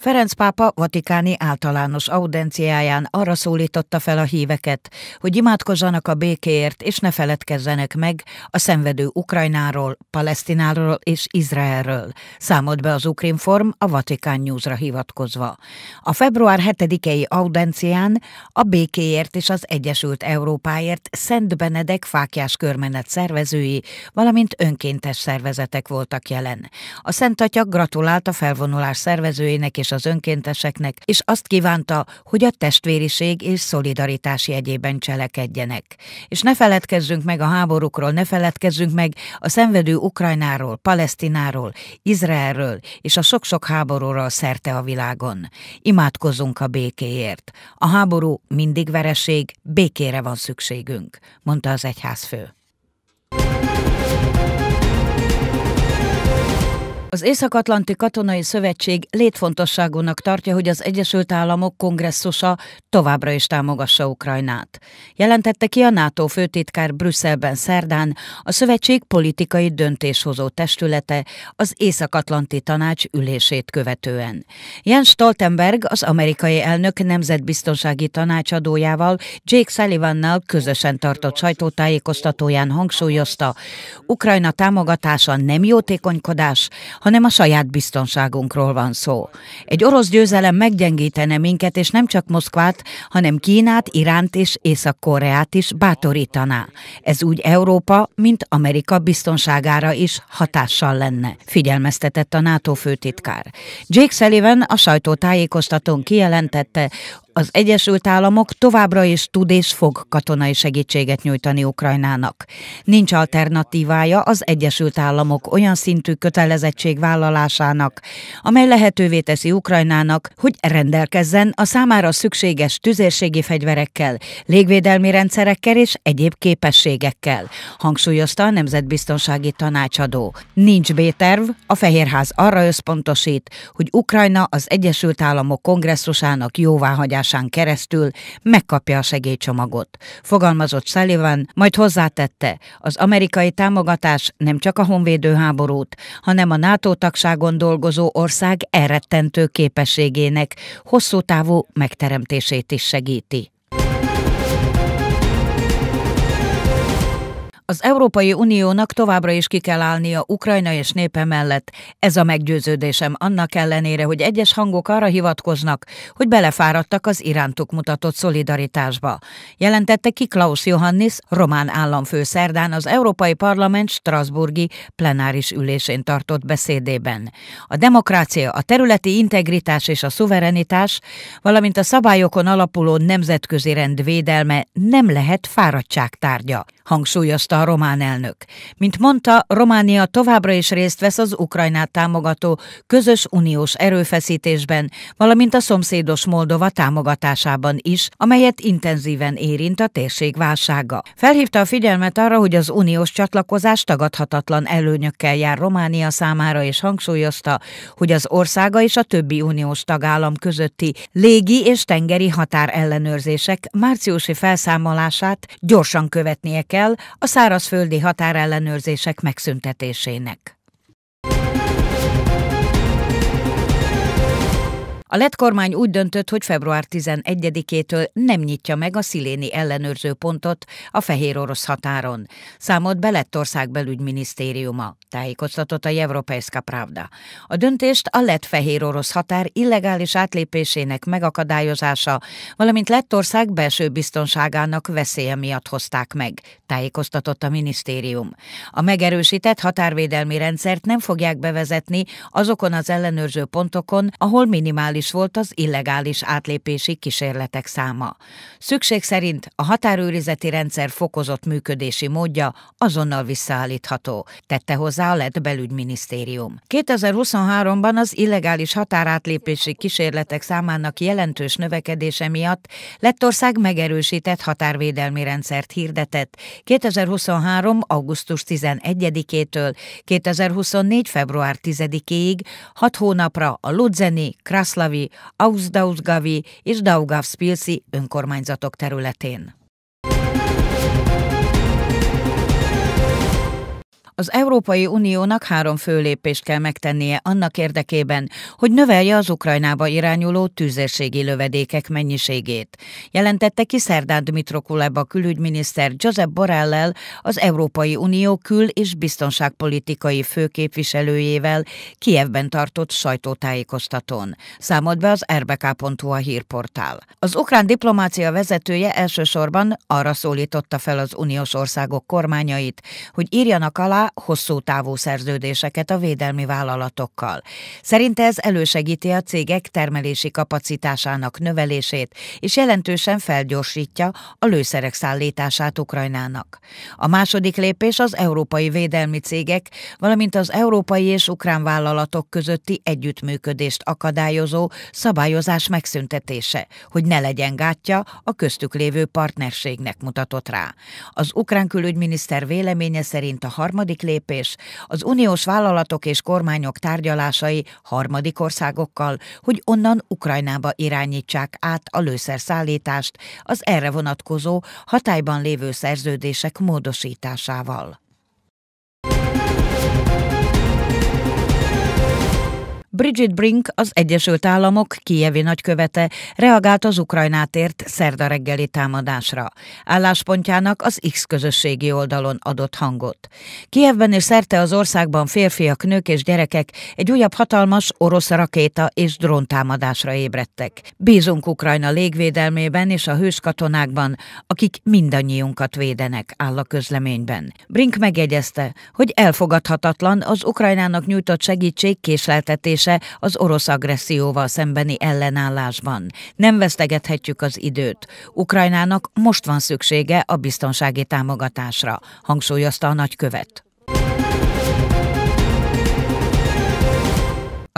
Ferenc pápa vatikáni általános audenciáján arra szólította fel a híveket, hogy imádkozzanak a békéért és ne feledkezzenek meg a szenvedő Ukrajnáról, Palesztináról és Izraelről, számolt be az Ukrinform a Vatikán Newsra hivatkozva. A február 7-i audencián a békéért és az Egyesült Európáért Szent Benedek fákjás körmenet szervezői, valamint önkéntes szervezetek voltak jelen. A Szent Atya gratulált a felvonulás szervezőinek és és az önkénteseknek, és azt kívánta, hogy a testvériség és szolidaritás jegyében cselekedjenek. És ne feledkezzünk meg a háborúkról, ne feledkezzünk meg a szenvedő Ukrajnáról, Palesztináról, Izraelről és a sok-sok háborúról szerte a világon. Imádkozzunk a békéért. A háború mindig vereség, békére van szükségünk, mondta az egyházfő. Az Észak-Atlanti Katonai Szövetség létfontosságúnak tartja, hogy az Egyesült Államok kongresszusa továbbra is támogassa Ukrajnát. Jelentette ki a NATO főtitkár Brüsszelben szerdán a szövetség politikai döntéshozó testülete az Észak-Atlanti Tanács ülését követően. Jens Stoltenberg az amerikai elnök nemzetbiztonsági tanácsadójával Jake Sullivannal közösen tartott sajtótájékoztatóján hangsúlyozta, Ukrajna támogatása nem jótékonykodás, hanem a saját biztonságunkról van szó. Egy orosz győzelem meggyengítene minket, és nem csak Moszkvát, hanem Kínát, Iránt és Észak-Koreát is bátorítaná. Ez úgy Európa, mint Amerika biztonságára is hatással lenne, figyelmeztetett a NATO főtitkár. Jake Sullivan a sajtótájékoztatón kijelentette, az Egyesült Államok továbbra is tud és fog katonai segítséget nyújtani Ukrajnának. Nincs alternatívája az Egyesült Államok olyan szintű kötelezettség vállalásának, amely lehetővé teszi Ukrajnának, hogy rendelkezzen a számára szükséges tüzérségi fegyverekkel, légvédelmi rendszerekkel és egyéb képességekkel, hangsúlyozta a Nemzetbiztonsági Tanácsadó. Nincs B-terv, a Fehérház arra összpontosít, hogy Ukrajna az Egyesült Államok kongresszusának jóváhagyását megbízásán keresztül megkapja a segélycsomagot, fogalmazott Sullivan, majd hozzátette, az amerikai támogatás nem csak a honvédő háborút, hanem a NATO tagságon dolgozó ország elrettentő képességének hosszú távú megteremtését is segíti. Az Európai Uniónak továbbra is ki kell állnia Ukrajna és népe mellett. Ez a meggyőződésem annak ellenére, hogy egyes hangok arra hivatkoznak, hogy belefáradtak az irántuk mutatott szolidaritásba. Jelentette ki Klaus Johannis, román államfő szerdán az Európai Parlament Strasburgi plenáris ülésén tartott beszédében. A demokrácia, a területi integritás és a szuverenitás, valamint a szabályokon alapuló nemzetközi rend védelme nem lehet fáradtság tárgya. Hangsúlyozta a román elnök. Mint mondta, Románia továbbra is részt vesz az Ukrajnát támogató közös uniós erőfeszítésben, valamint a szomszédos Moldova támogatásában is, amelyet intenzíven érint a térség válsága. Felhívta a figyelmet arra, hogy az uniós csatlakozás tagadhatatlan előnyökkel jár Románia számára, és hangsúlyozta, hogy az országa és a többi uniós tagállam közötti légi és tengeri határellenőrzések márciusi felszámolását gyorsan követnie kell a szárazföldi határellenőrzések megszüntetésének. A lett kormány úgy döntött, hogy február 11-től nem nyitja meg a sziléni ellenőrző pontot a fehér orosz határon. Számolt be Lettország belügyminisztériuma, tájékoztatott a Európejszka Pravda. A döntést a lett fehér orosz határ illegális átlépésének megakadályozása, valamint Lettország belső biztonságának veszélye miatt hozták meg, tájékoztatott a minisztérium. A megerősített határvédelmi rendszert nem fogják bevezetni azokon az ellenőrző pontokon, ahol minimális minimális volt az illegális átlépési kísérletek száma. Szükség szerint a határőrizeti rendszer fokozott működési módja azonnal visszaállítható, tette hozzá a lett belügyminisztérium. 2023-ban az illegális határátlépési kísérletek számának jelentős növekedése miatt Lettország megerősített határvédelmi rendszert hirdetett 2023. augusztus 11-től 2024. február 10-ig 6 hónapra a Ludzeni, Kraszla Dausgavi, Ausdausgavi és Daugavspilsi önkormányzatok területén. Az Európai Uniónak három fő lépést kell megtennie annak érdekében, hogy növelje az Ukrajnába irányuló tűzérségi lövedékek mennyiségét. Jelentette ki Szerdán Dmitro Kuleba külügyminiszter Josep Borrellel az Európai Unió kül- és biztonságpolitikai főképviselőjével Kievben tartott sajtótájékoztatón. Számolt be az rbk.hu a hírportál. Az ukrán diplomácia vezetője elsősorban arra szólította fel az uniós országok kormányait, hogy írjanak alá hosszú távú szerződéseket a védelmi vállalatokkal. Szerinte ez elősegíti a cégek termelési kapacitásának növelését, és jelentősen felgyorsítja a lőszerek szállítását Ukrajnának. A második lépés az európai védelmi cégek, valamint az európai és ukrán vállalatok közötti együttműködést akadályozó szabályozás megszüntetése, hogy ne legyen gátja a köztük lévő partnerségnek mutatott rá. Az ukrán külügyminiszter véleménye szerint a harmadik harmadik lépés az uniós vállalatok és kormányok tárgyalásai harmadik országokkal, hogy onnan Ukrajnába irányítsák át a lőszerszállítást az erre vonatkozó hatályban lévő szerződések módosításával. Bridget Brink, az Egyesült Államok kievi nagykövete reagált az Ukrajnát ért szerda reggeli támadásra. Álláspontjának az X közösségi oldalon adott hangot. Kievben és szerte az országban férfiak, nők és gyerekek egy újabb hatalmas orosz rakéta és támadásra ébredtek. Bízunk Ukrajna légvédelmében és a hős katonákban, akik mindannyiunkat védenek, áll a közleményben. Brink megjegyezte, hogy elfogadhatatlan az Ukrajnának nyújtott segítség késleltetése kérdése az orosz agresszióval szembeni ellenállásban. Nem vesztegethetjük az időt. Ukrajnának most van szüksége a biztonsági támogatásra, hangsúlyozta a nagykövet.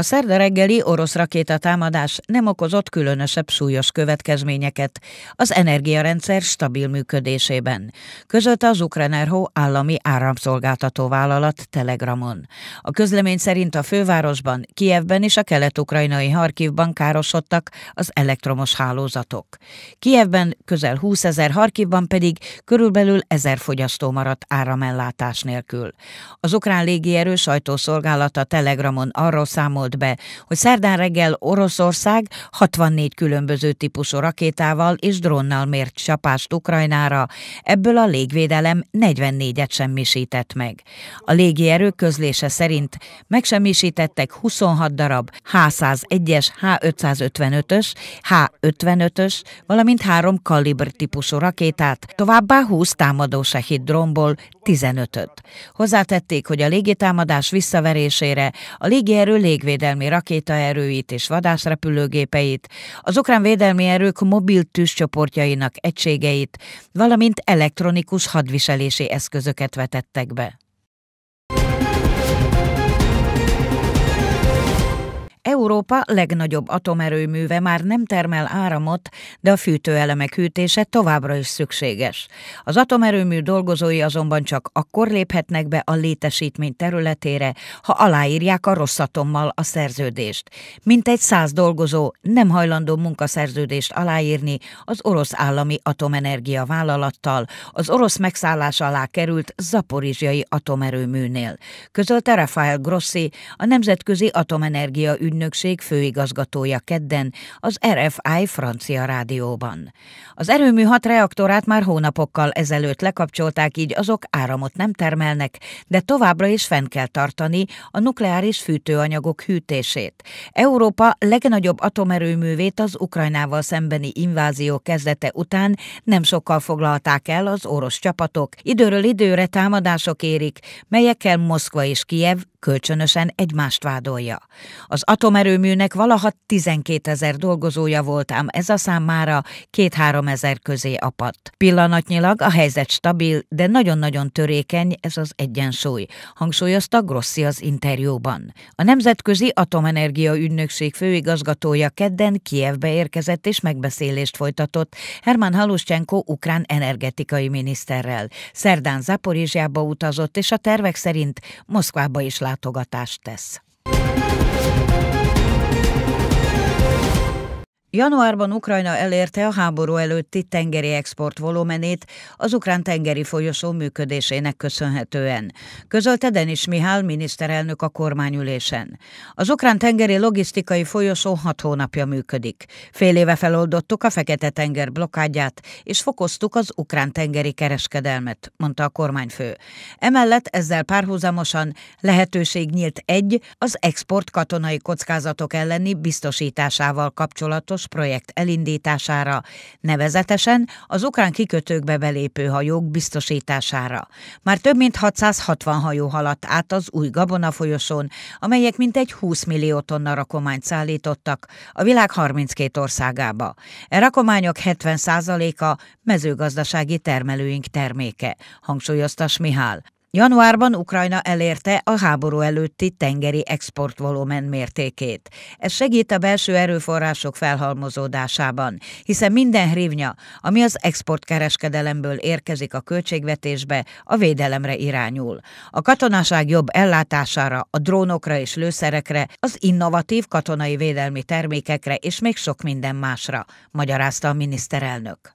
A szerda reggeli orosz rakétatámadás nem okozott különösebb súlyos következményeket az energiarendszer stabil működésében, között az Ukrenerho állami áramszolgáltató vállalat Telegramon. A közlemény szerint a fővárosban, Kievben és a kelet-ukrajnai Harkivban károsodtak az elektromos hálózatok. Kievben közel 20 ezer, Harkivban pedig körülbelül ezer fogyasztó maradt áramellátás nélkül. Az ukrán légierő sajtószolgálata Telegramon arról számolt, számolt be, hogy szerdán reggel Oroszország 64 különböző típusú rakétával és drónnal mért csapást Ukrajnára, ebből a légvédelem 44-et semmisített meg. A légierő közlése szerint megsemmisítettek 26 darab H101-es, H555-ös, H55-ös, valamint három kalibr típusú rakétát, továbbá 20 támadó sehid drónból 15-öt. Hozzátették, hogy a légitámadás visszaverésére a légierő légvédelem védelmi rakétaerőit és vadászrepülőgépeit, az ukrán védelmi erők mobil tűzcsoportjainak egységeit, valamint elektronikus hadviselési eszközöket vetettek be. Európa legnagyobb atomerőműve már nem termel áramot, de a fűtőelemek hűtése továbbra is szükséges. Az atomerőmű dolgozói azonban csak akkor léphetnek be a létesítmény területére, ha aláírják a rossz atommal a szerződést. Mintegy száz dolgozó nem hajlandó munkaszerződést aláírni az orosz állami atomenergia vállalattal, az orosz megszállás alá került zaporizsiai atomerőműnél. Közölte Rafael Grossi, a Nemzetközi Atomenergia Ügy ügynökség főigazgatója kedden az RFI francia rádióban. Az erőmű hat reaktorát már hónapokkal ezelőtt lekapcsolták, így azok áramot nem termelnek, de továbbra is fenn kell tartani a nukleáris fűtőanyagok hűtését. Európa legnagyobb atomerőművét az Ukrajnával szembeni invázió kezdete után nem sokkal foglalták el az orosz csapatok, időről időre támadások érik, melyekkel Moszkva és Kiev kölcsönösen egymást vádolja. Az atomerőműnek valaha 12 ezer dolgozója volt, ám ez a szám mára 2-3 ezer közé apadt. Pillanatnyilag a helyzet stabil, de nagyon-nagyon törékeny ez az egyensúly, hangsúlyozta Grossi az interjúban. A Nemzetközi Atomenergia Ügynökség főigazgatója kedden Kievbe érkezett és megbeszélést folytatott Herman Haluschenko ukrán energetikai miniszterrel. Szerdán Zaporizsjába utazott, és a tervek szerint Moszkvába is látott látogatást tesz. Januárban Ukrajna elérte a háború előtti tengeri export volumenét az ukrán tengeri folyosó működésének köszönhetően, közölte Denis Mihály miniszterelnök a kormányülésen. Az ukrán tengeri logisztikai folyosó hat hónapja működik. Fél éve feloldottuk a Fekete-tenger blokkádját, és fokoztuk az ukrán tengeri kereskedelmet, mondta a kormányfő. Emellett ezzel párhuzamosan lehetőség nyílt egy az export katonai kockázatok elleni biztosításával kapcsolatos számos projekt elindítására, nevezetesen az ukrán kikötőkbe belépő hajók biztosítására. Már több mint 660 hajó haladt át az új Gabona folyosón, amelyek mintegy 20 millió tonna rakományt szállítottak a világ 32 országába. E rakományok 70%-a mezőgazdasági termelőink terméke, hangsúlyozta Smihál. Januárban Ukrajna elérte a háború előtti tengeri exportvolumen mértékét. Ez segít a belső erőforrások felhalmozódásában, hiszen minden hrivnya, ami az exportkereskedelemből érkezik a költségvetésbe, a védelemre irányul. A katonaság jobb ellátására, a drónokra és lőszerekre, az innovatív katonai védelmi termékekre és még sok minden másra, magyarázta a miniszterelnök.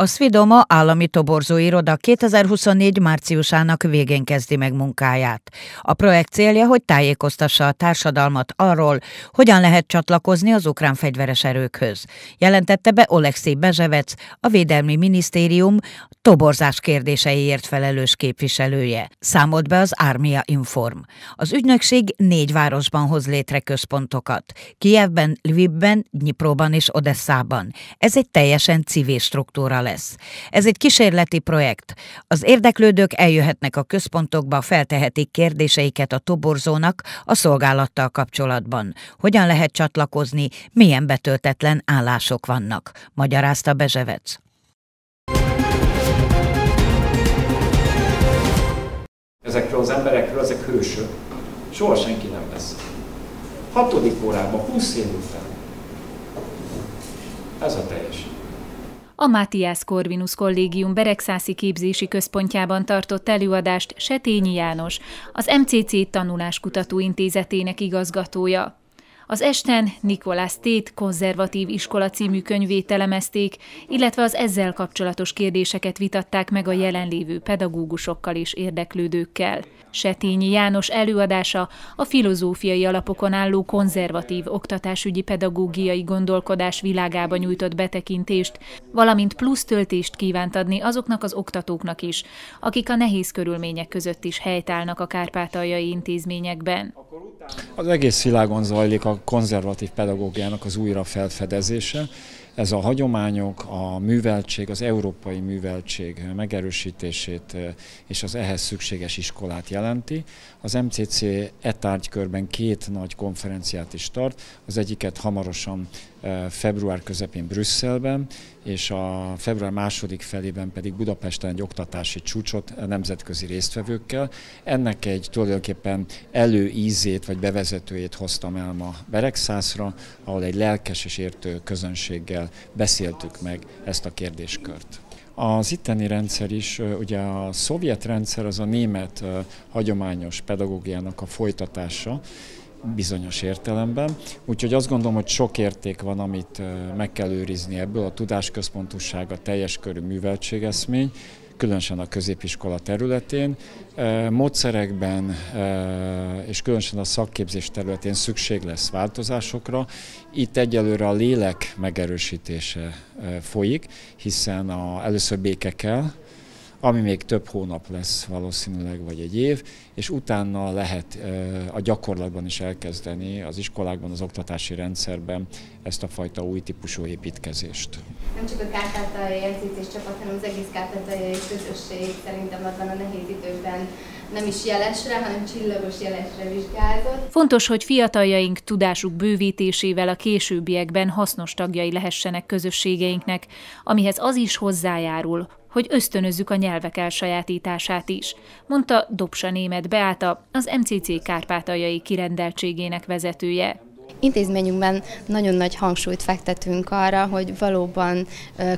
A Svidoma állami toborzóiroda 2024 márciusának végén kezdi meg munkáját. A projekt célja, hogy tájékoztassa a társadalmat arról, hogyan lehet csatlakozni az ukrán fegyveres erőkhöz. Jelentette be Olexi Bezsevec, a Védelmi Minisztérium toborzás kérdéseiért felelős képviselője. Számolt be az Ármia Inform. Az ügynökség négy városban hoz létre központokat. Kijevben, Lvivben, Dnipróban és Odesszában. Ez egy teljesen civil struktúra lesz lesz. Ez egy kísérleti projekt. Az érdeklődők eljöhetnek a központokba, feltehetik kérdéseiket a toborzónak a szolgálattal kapcsolatban. Hogyan lehet csatlakozni, milyen betöltetlen állások vannak, magyarázta Bezsevec. Ezekről az emberekről ezek hősök. Soha senki nem lesz. Hatodik órában, 20 év után. Ez a teljesítmény a Matthias Corvinus Kollégium Beregszászi Képzési Központjában tartott előadást Setényi János, az MCC Tanuláskutató Intézetének igazgatója. Az esten nikolás Tét konzervatív iskola című könyvét elemezték, illetve az ezzel kapcsolatos kérdéseket vitatták meg a jelenlévő pedagógusokkal és érdeklődőkkel. Setényi János előadása a filozófiai alapokon álló konzervatív oktatásügyi pedagógiai gondolkodás világába nyújtott betekintést, valamint plusz töltést kívánt adni azoknak az oktatóknak is, akik a nehéz körülmények között is helytállnak a kárpátaljai intézményekben. Az egész világon zajlik a konzervatív pedagógiának az újra felfedezése. Ez a hagyományok, a műveltség, az európai műveltség megerősítését és az ehhez szükséges iskolát jelenti. Az MCC e tárgykörben két nagy konferenciát is tart, az egyiket hamarosan február közepén Brüsszelben, és a február második felében pedig Budapesten egy oktatási csúcsot nemzetközi résztvevőkkel. Ennek egy tulajdonképpen előízét vagy bevezetőjét hoztam el ma Beregszászra, ahol egy lelkes és értő közönséggel beszéltük meg ezt a kérdéskört. Az itteni rendszer is, ugye a szovjet rendszer az a német hagyományos pedagógiának a folytatása, bizonyos értelemben. Úgyhogy azt gondolom, hogy sok érték van, amit meg kell őrizni ebből, a tudásközpontúság, a teljes körű műveltségeszmény, különösen a középiskola területén, módszerekben és különösen a szakképzés területén szükség lesz változásokra. Itt egyelőre a lélek megerősítése folyik, hiszen a, először béke kell, ami még több hónap lesz valószínűleg, vagy egy év, és utána lehet a gyakorlatban is elkezdeni az iskolákban, az oktatási rendszerben ezt a fajta új típusú építkezést. Nem csak a kártátai érzítés csapat, hanem az egész kártátai közösség szerintem abban a nehéz időben nem is jelesre, hanem csillagos jelesre vizsgázott. Fontos, hogy fiataljaink tudásuk bővítésével a későbbiekben hasznos tagjai lehessenek közösségeinknek, amihez az is hozzájárul, hogy ösztönözzük a nyelvek elsajátítását is, mondta Dobsa német Beáta, az MCC Kárpátaljai kirendeltségének vezetője. Intézményünkben nagyon nagy hangsúlyt fektetünk arra, hogy valóban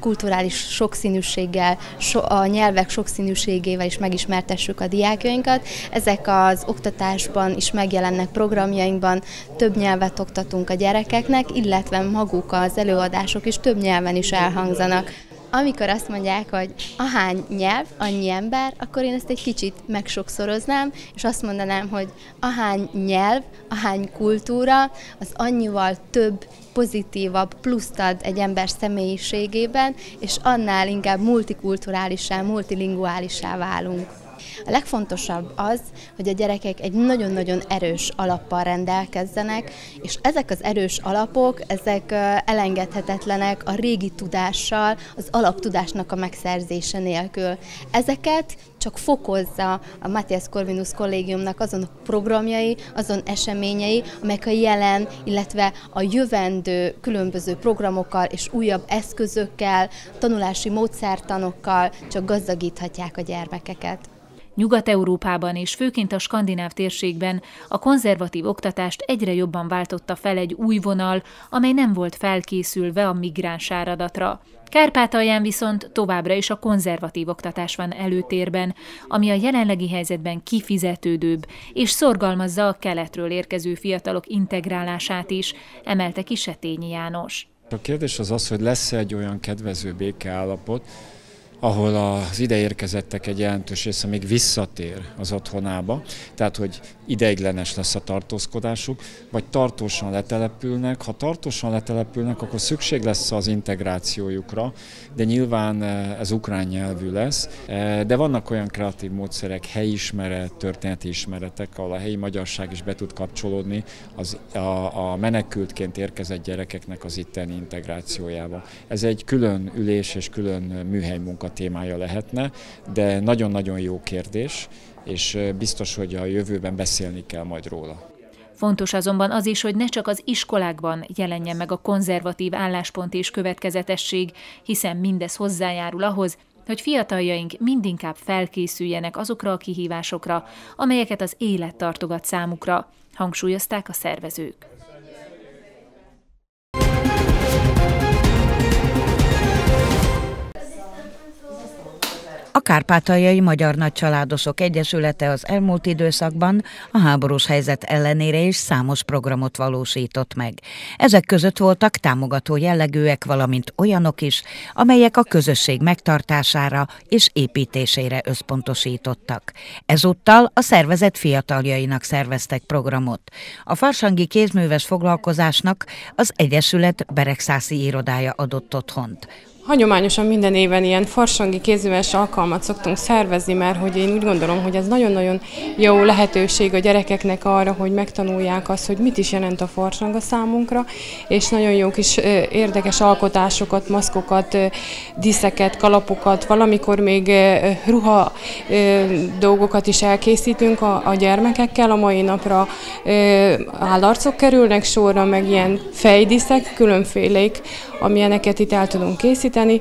kulturális sokszínűséggel, a nyelvek sokszínűségével is megismertessük a diákjainkat. Ezek az oktatásban is megjelennek programjainkban, több nyelvet oktatunk a gyerekeknek, illetve maguk az előadások is több nyelven is elhangzanak amikor azt mondják, hogy ahány nyelv, annyi ember, akkor én ezt egy kicsit megsokszoroznám, és azt mondanám, hogy ahány nyelv, ahány kultúra, az annyival több pozitívabb pluszt ad egy ember személyiségében, és annál inkább multikulturálisá, multilinguálisá válunk. A legfontosabb az, hogy a gyerekek egy nagyon-nagyon erős alappal rendelkezzenek, és ezek az erős alapok, ezek elengedhetetlenek a régi tudással, az alaptudásnak a megszerzése nélkül. Ezeket csak fokozza a Matthias Corvinus kollégiumnak azon a programjai, azon eseményei, amelyek a jelen, illetve a jövendő különböző programokkal és újabb eszközökkel, tanulási módszertanokkal csak gazdagíthatják a gyermekeket. Nyugat-Európában és főként a skandináv térségben a konzervatív oktatást egyre jobban váltotta fel egy új vonal, amely nem volt felkészülve a migráns áradatra. Kárpátalján viszont továbbra is a konzervatív oktatás van előtérben, ami a jelenlegi helyzetben kifizetődőbb, és szorgalmazza a keletről érkező fiatalok integrálását is, emelte ki Setényi János. A kérdés az az, hogy lesz-e egy olyan kedvező békeállapot, ahol az ideérkezettek egy jelentős része még visszatér az otthonába, tehát hogy ideiglenes lesz a tartózkodásuk, vagy tartósan letelepülnek. Ha tartósan letelepülnek, akkor szükség lesz az integrációjukra, de nyilván eh, ez ukrán nyelvű lesz, eh, de vannak olyan kreatív módszerek, helyismeret, történeti ismeretek, ahol a helyi magyarság is be tud kapcsolódni az, a, a menekültként érkezett gyerekeknek az itteni integrációjába. Ez egy külön ülés és külön műhely munka a témája lehetne, de nagyon-nagyon jó kérdés, és biztos, hogy a jövőben beszélni kell majd róla. Fontos azonban az is, hogy ne csak az iskolákban jelenjen meg a konzervatív álláspont és következetesség, hiszen mindez hozzájárul ahhoz, hogy fiataljaink mindinkább felkészüljenek azokra a kihívásokra, amelyeket az élet tartogat számukra, hangsúlyozták a szervezők. A Kárpátaljai Magyar Nagycsaládosok Egyesülete az elmúlt időszakban a háborús helyzet ellenére is számos programot valósított meg. Ezek között voltak támogató jellegűek, valamint olyanok is, amelyek a közösség megtartására és építésére összpontosítottak. Ezúttal a szervezet fiataljainak szerveztek programot. A farsangi kézműves foglalkozásnak az Egyesület Beregszászi irodája adott otthont. Hagyományosan minden éven ilyen farsangi kézműves alkalmat szoktunk szervezni, mert hogy én úgy gondolom, hogy ez nagyon-nagyon jó lehetőség a gyerekeknek arra, hogy megtanulják azt, hogy mit is jelent a farsang a számunkra, és nagyon jó kis érdekes alkotásokat, maszkokat, diszeket, kalapokat, valamikor még ruha dolgokat is elkészítünk a, gyermekekkel. A mai napra állarcok kerülnek sorra, meg ilyen fejdiszek, különfélék, amilyeneket itt el tudunk készíteni, segíteni,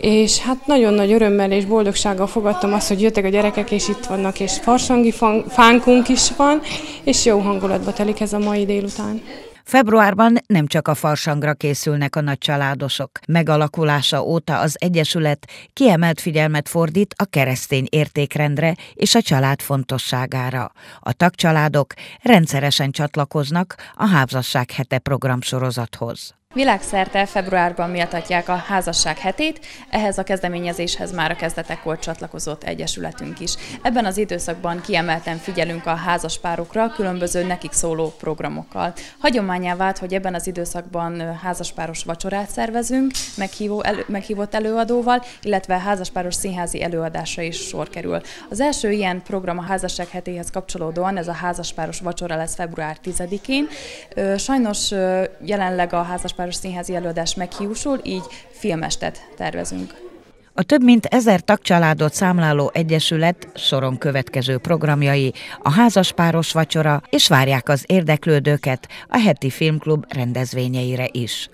és hát nagyon nagy örömmel és boldogsággal fogadtam azt, hogy jöttek a gyerekek, és itt vannak, és farsangi fánkunk is van, és jó hangulatba telik ez a mai délután. Februárban nem csak a farsangra készülnek a nagycsaládosok. Megalakulása óta az Egyesület kiemelt figyelmet fordít a keresztény értékrendre és a család fontosságára. A tagcsaládok rendszeresen csatlakoznak a házasság hete programsorozathoz. Világszerte februárban méltatják a házasság hetét, ehhez a kezdeményezéshez már a kezdetekkor csatlakozott egyesületünk is. Ebben az időszakban kiemelten figyelünk a házaspárokra különböző nekik szóló programokkal. Hagyományá vált, hogy ebben az időszakban házaspáros vacsorát szervezünk, meghívó el, meghívott előadóval, illetve házaspáros színházi előadásra is sor kerül. Az első ilyen program a házasság hetéhez kapcsolódóan ez a házaspáros vacsora lesz február 10-én. Sajnos jelenleg a házaspáros Fehérváros Színházi előadás meghiúsul, így filmestet tervezünk. A több mint ezer tagcsaládot számláló egyesület soron következő programjai a házaspáros vacsora, és várják az érdeklődőket a heti filmklub rendezvényeire is.